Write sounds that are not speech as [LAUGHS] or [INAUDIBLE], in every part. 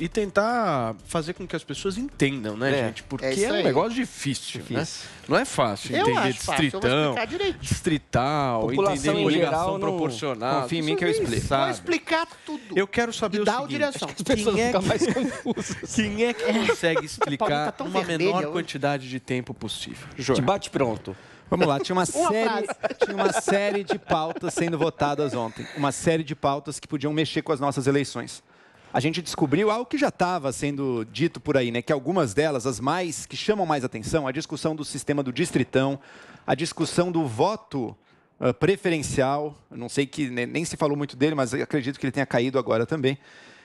E tentar fazer com que as pessoas entendam, né, é, gente? Porque é, é um negócio difícil, né? difícil, né? Não é fácil Eu entender distritão, fácil. distrital, População entender coligação proporcional. Confia em mim que eu explico. Vou explicar tudo. Eu quero saber e o seguinte. Direção. As pessoas quem é que, mais Quem é que é. consegue [LAUGHS] explicar tá uma menor hoje. quantidade de tempo possível? Jorge. bate pronto. Vamos lá, tinha uma, [LAUGHS] uma série, tinha uma série de pautas sendo votadas ontem. Uma série de pautas que podiam mexer com as nossas eleições a gente descobriu algo que já estava sendo dito por aí, né? Que algumas delas, as mais que chamam mais atenção, a discussão do sistema do distritão, a discussão do voto uh, preferencial, não sei que né, nem se falou muito dele, mas acredito que ele tenha caído agora também.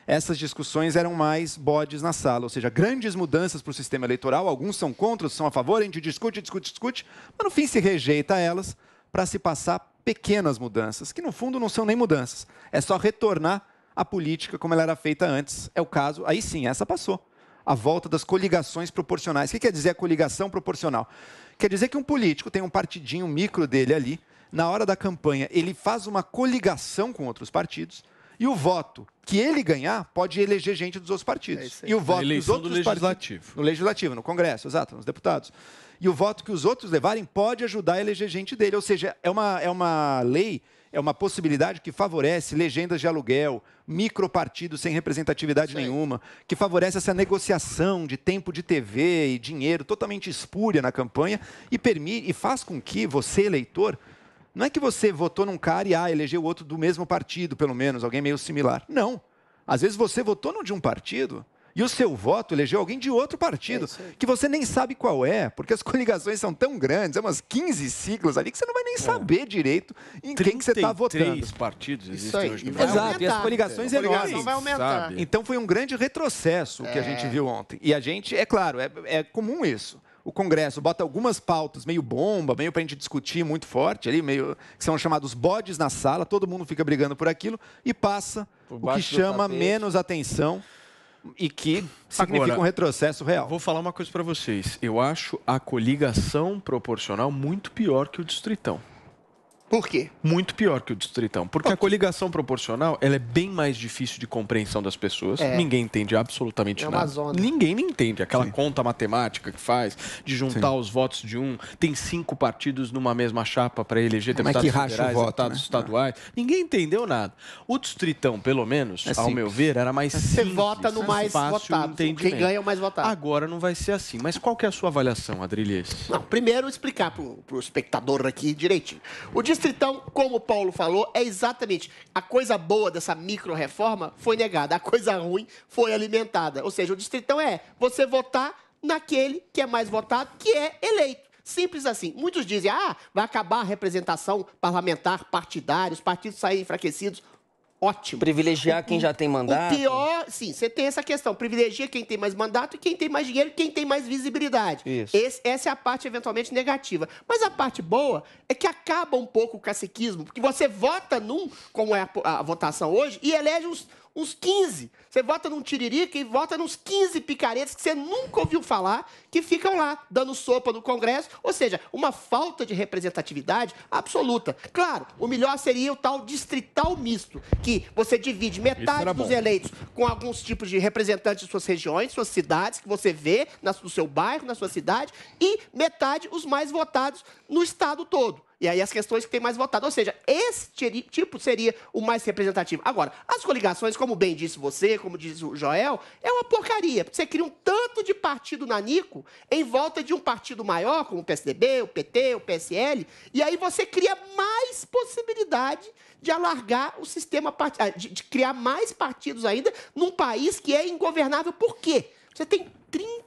Essas discussões eram mais bodes na sala, ou seja, grandes mudanças para o sistema eleitoral, alguns são contra, outros são a favor, a gente discute, discute, discute, mas no fim se rejeita elas para se passar pequenas mudanças, que no fundo não são nem mudanças, é só retornar a política como ela era feita antes. É o caso, aí sim, essa passou. A volta das coligações proporcionais. O que quer dizer a coligação proporcional? Quer dizer que um político tem um partidinho micro dele ali, na hora da campanha, ele faz uma coligação com outros partidos, e o voto que ele ganhar pode eleger gente dos outros partidos. É e o voto dos outros do legislativo. Partidos, no legislativo, no Congresso, exato, nos deputados. E o voto que os outros levarem pode ajudar a eleger gente dele. Ou seja, é uma, é uma lei é uma possibilidade que favorece legendas de aluguel, micropartidos sem representatividade Sim. nenhuma, que favorece essa negociação de tempo de TV e dinheiro totalmente espúria na campanha e permite e faz com que você, eleitor, não é que você votou num cara e ah, elegeu outro do mesmo partido, pelo menos, alguém meio similar. Não. Às vezes você votou no de um partido, e o seu voto elegeu alguém de outro partido, é que você nem sabe qual é, porque as [LAUGHS] coligações são tão grandes, é umas 15 siglas ali, que você não vai nem é. saber é. direito em quem que você está votando. Três partidos existem hoje. No Exato, aumentar, e as coligações é. enormes. Vai aumentar. Então foi um grande retrocesso o que a é. gente viu ontem. E a gente, é claro, é, é comum isso o Congresso bota algumas pautas meio bomba, meio para a gente discutir muito forte ali, meio que são chamados bodes na sala, todo mundo fica brigando por aquilo e passa por o que chama tapete. menos atenção e que significa Agora, um retrocesso real. Vou falar uma coisa para vocês. Eu acho a coligação proporcional muito pior que o distritão. Por quê? Muito pior que o distritão. Porque Por a coligação proporcional ela é bem mais difícil de compreensão das pessoas. É. Ninguém entende absolutamente é nada. Zona. Ninguém entende aquela Sim. conta matemática que faz de juntar Sim. os votos de um. Tem cinco partidos numa mesma chapa para eleger tem é, deputados é que racha federais, voto, deputados né? estaduais. Não. Ninguém entendeu nada. O distritão, pelo menos, é ao meu ver, era mais simples. Você vota no mais votado. Quem ganha é o mais votado. Agora não vai ser assim. Mas qual que é a sua avaliação, Adrilhes? Não, primeiro explicar para o espectador aqui direitinho. O distritão Distritão, como o Paulo falou, é exatamente a coisa boa dessa micro-reforma foi negada, a coisa ruim foi alimentada. Ou seja, o Distritão é você votar naquele que é mais votado, que é eleito. Simples assim. Muitos dizem, ah, vai acabar a representação parlamentar, partidários, partidos saírem enfraquecidos ótimo. Privilegiar quem já tem mandato. O pior, sim, você tem essa questão. Privilegia quem tem mais mandato, e quem tem mais dinheiro, quem tem mais visibilidade. Isso. Esse, essa é a parte eventualmente negativa. Mas a parte boa é que acaba um pouco o caciquismo, porque você vota num, como é a, a votação hoje, e elege uns, uns 15. Você vota num tiririca e vota nos 15 picaretas que você nunca ouviu falar, que ficam lá dando sopa no Congresso. Ou seja, uma falta de representatividade absoluta. Claro, o melhor seria o tal distrital misto, que você divide metade dos eleitos com alguns tipos de representantes de suas regiões, suas cidades, que você vê no seu bairro, na sua cidade, e metade os mais votados no estado todo. E aí as questões que têm mais votado. Ou seja, esse tipo seria o mais representativo. Agora, as coligações, como bem disse você, como diz o Joel, é uma porcaria. Você cria um tanto de partido nanico em volta de um partido maior, como o PSDB, o PT, o PSL, e aí você cria mais possibilidade de alargar o sistema, ah, de criar mais partidos ainda num país que é ingovernável. Por quê? Você tem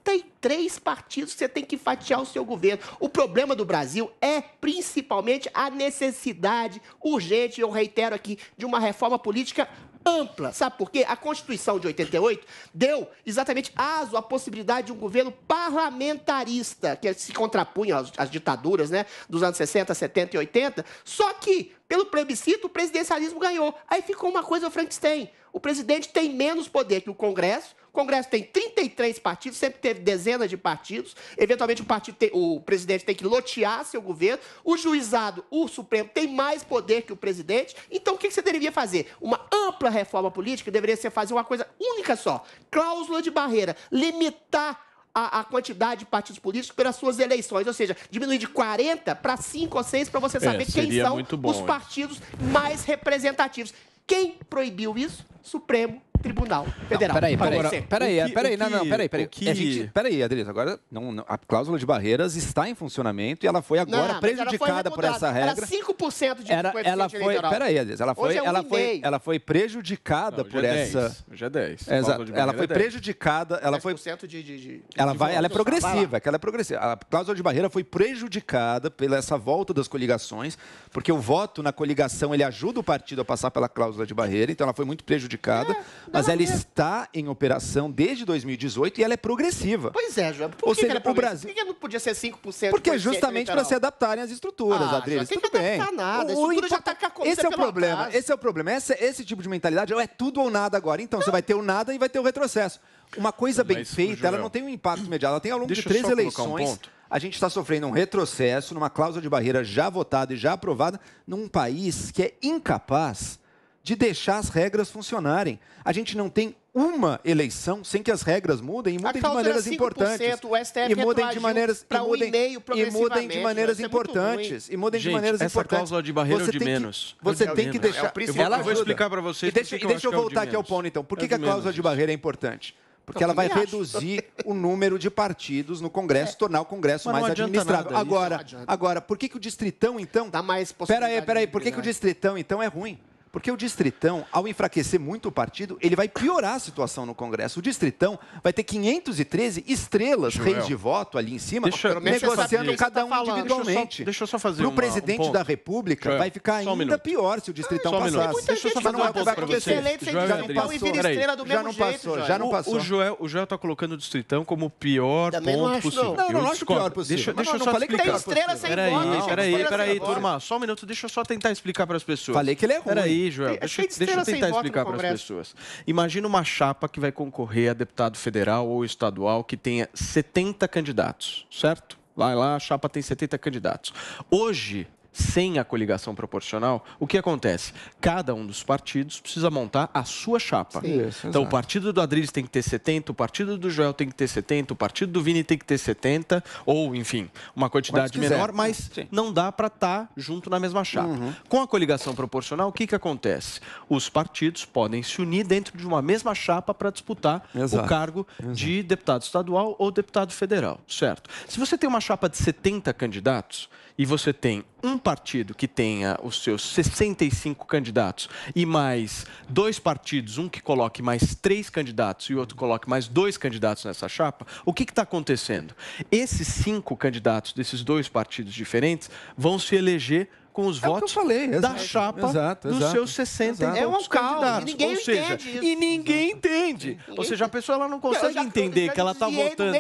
33 partidos que você tem que fatiar o seu governo. O problema do Brasil é principalmente a necessidade urgente, eu reitero aqui, de uma reforma política ampla. Sabe por quê? A Constituição de 88 deu exatamente aso à possibilidade de um governo parlamentarista, que se contrapunha às, às, ditaduras né, dos anos 60, 70 e 80. Só que, pelo plebiscito, o presidencialismo ganhou. Aí ficou uma coisa, o Frankenstein. O presidente tem menos poder que o Congresso, Congresso tem 33 partidos, sempre teve dezenas de partidos. Eventualmente, o, partido tem, o presidente tem que lotear seu governo. O juizado, o Supremo, tem mais poder que o presidente. Então, o que você deveria fazer? Uma ampla reforma política deveria ser fazer uma coisa única só: cláusula de barreira, limitar a, quantidade de partidos políticos pelas suas eleições, ou seja, diminuir de 40 para 5 ou 6 para você é, saber é, quem são os partidos mais representativos. Quem proibiu isso? Supremo Tribunal Federal. peraí, peraí, peraí, peraí, não, não, peraí, peraí. Que... A é, gente, peraí, Adriano, agora não, não, a cláusula de barreiras está em funcionamento e ela foi agora não, prejudicada foi por essa regra. Era 5% de era, ela foi, eleitoral. Peraí, Adriano, ela foi, é ela, foi, ela, foi, prejudicada não, por é essa... hoje é 10. Exato, ela foi é prejudicada, ela foi... De, de, de, ela, vai, ela é progressiva, que ela é progressiva. A cláusula de barreira foi prejudicada pela essa volta das coligações, porque o voto na coligação, ele ajuda o partido a passar pela cláusula de barreira, então ela foi muito prejudicada. É. Mas ela, é está em operação desde 2018 e ela é progressiva. Pois é, João. Por que seja, que o Brasil. Por que não podia ser 5%? Porque é justamente para se adaptarem às estruturas, ah, Adriles. Tudo que bem. Nada. O, o já tá é esse é o problema. Casa. Esse é o problema. Esse, esse tipo de mentalidade é tudo ou nada agora. Então, você vai ter o nada e vai ter o retrocesso. Uma coisa bem feita, ela não tem um impacto imediato. Ela tem ao longo de três eleições. Um a gente está sofrendo um retrocesso numa cláusula de barreira já votada e já aprovada num país que é incapaz de deixar as regras funcionarem. A gente não tem uma eleição sem que as regras mudem e mudem de maneiras importantes. e mudem de maneiras e mudem, um e mudem de maneiras importantes. E mudem de maneiras importantes. essa cláusula de barreira você de menos. você é tem que deixar. É eu vou, eu vou explicar para vocês. E deixa, que eu, deixa eu é voltar aqui ao ponto então. Por que, é que a cláusula menos, de barreira é importante? Porque eu ela vai reduzir acho. o número de partidos no Congresso, é. tornar o Congresso mais administrado. Agora, agora, por que, que o distritão, então. Dá mais possibilidade. Peraí, peraí, por que, que o né? distritão, então, é ruim? Porque o distritão, ao enfraquecer muito o partido, ele vai piorar a situação no Congresso. O distritão vai ter 513 estrelas, Joel. reis de voto ali em cima, deixa, negociando deixa cada um tá individualmente. Deixa eu só, deixa eu só fazer Pro presidente um da República Joel. vai ficar ainda um pior se o distritão só passasse. Um deixa eu só fazer um ponto para vocês. já não passou, já não passou, já não passou. O Joel, o Joel tá colocando o distritão como o pior Também ponto não acho, possível. Não, eu não acho o pior possível. Deixa eu só explicar. Tem estrela sem voto. Peraí, peraí, turma, só um minuto, deixa eu só tentar explicar para as pessoas. Falei que ele é ruim. Joel, é deixa, deixa eu tentar explicar para as pessoas. Imagina uma chapa que vai concorrer a deputado federal ou estadual que tenha 70 candidatos, certo? Vai lá a chapa tem 70 candidatos. Hoje, sem a coligação proporcional, o que acontece? Cada um dos partidos precisa montar a sua chapa. Sim, isso, então, exato. o partido do Adriles tem que ter 70, o partido do Joel tem que ter 70, o partido do Vini tem que ter 70, ou, enfim, uma quantidade menor, mas Sim. não dá para estar tá junto na mesma chapa. Uhum. Com a coligação proporcional, o que, que acontece? Os partidos podem se unir dentro de uma mesma chapa para disputar exato. o cargo exato. de deputado estadual ou deputado federal, certo? Se você tem uma chapa de 70 candidatos, e você tem um partido que tenha os seus 65 candidatos e mais dois partidos, um que coloque mais três candidatos e o outro coloque mais dois candidatos nessa chapa, o que está acontecendo? Esses cinco candidatos desses dois partidos diferentes vão se eleger com os é votos falei, da exato, chapa exato, dos exato, seus 60 exato. É um caos, ninguém ou seja, entende isso. E ninguém entende. Ninguém ou seja, a pessoa ela não consegue já, entender que ela está votando.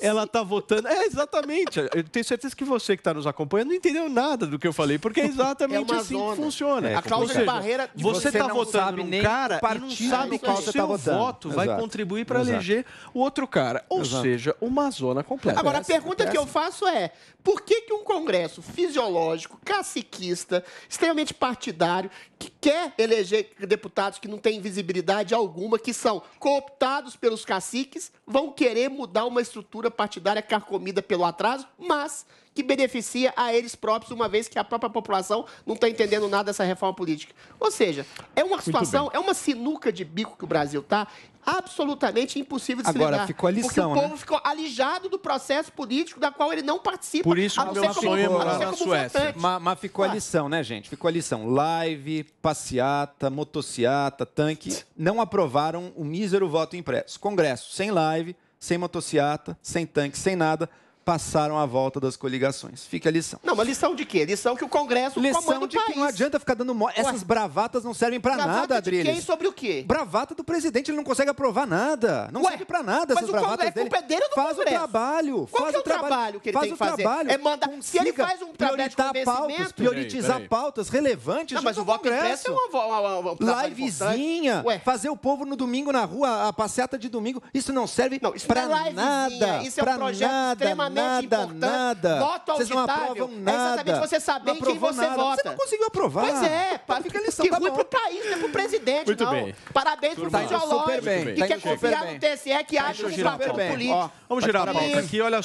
Ela está votando. É, exatamente. Eu tenho certeza que você que está nos acompanhando não entendeu nada do que eu falei, porque é, [LAUGHS] é exatamente é assim zona. que funciona. É, a causa de barreira de você está votando um cara e não sabe qual seu tá, tá voto vai contribuir para eleger o outro cara. Ou seja, uma zona completa. Agora, a pergunta que eu faço é, por que que um congresso fisiológico, cacique, extremamente partidário, que quer eleger deputados que não têm visibilidade alguma, que são cooptados pelos caciques, vão querer mudar uma estrutura partidária carcomida pelo atraso, mas que beneficia a eles próprios, uma vez que a própria população não está entendendo nada dessa reforma política. Ou seja, é uma situação, é uma sinuca de bico que o Brasil está, absolutamente impossível de se Agora, ficou a lição, Porque o povo né? ficou alijado do processo político da qual ele não participa. Por isso que meu sonho é morar na Suécia. Mas, mas ficou ah. a lição, né, gente? Ficou a lição. Live, passeata, motociata, tanque, não aprovaram o mísero voto impresso. Congresso sem live, sem motociata, sem tanque, sem nada passaram a volta das coligações. Fica a lição. Não, mas lição de quê? Lição que o Congresso Lição de país. não adianta ficar dando... Mo... Essas bravatas não servem para nada, Adriles. quem sobre o quê? Bravata do presidente, ele não consegue aprovar nada. Não Ué, serve para nada essas bravatas dele. Mas o Congresso é do faz Congresso. Faz o trabalho. Qual faz é o trabalho, trabalho que ele faz tem que fazer? Trabalho. É mandar... Se ele faz um trabalho pautas, priorizar peraí. pautas relevantes não, mas o voto Congresso. é uma, uma, uma, uma Livezinha, fazer o povo no domingo na rua, a passeata de domingo, isso não serve para é nada. Isso é um projeto extremamente nada, Nada. Voto Vocês não auditável nada. é exatamente você saber em quem você nada. vota. Você não conseguiu aprovar. Pois é, pá, fica lição. Que tá ruim bom. pro país, não é pro presidente, Muito não. Bem. Parabéns pro tá, fisiológico, que quer tá confiar no TSE, que tá acha um papel é político. Ó, vamos girar a pauta aqui, olha só.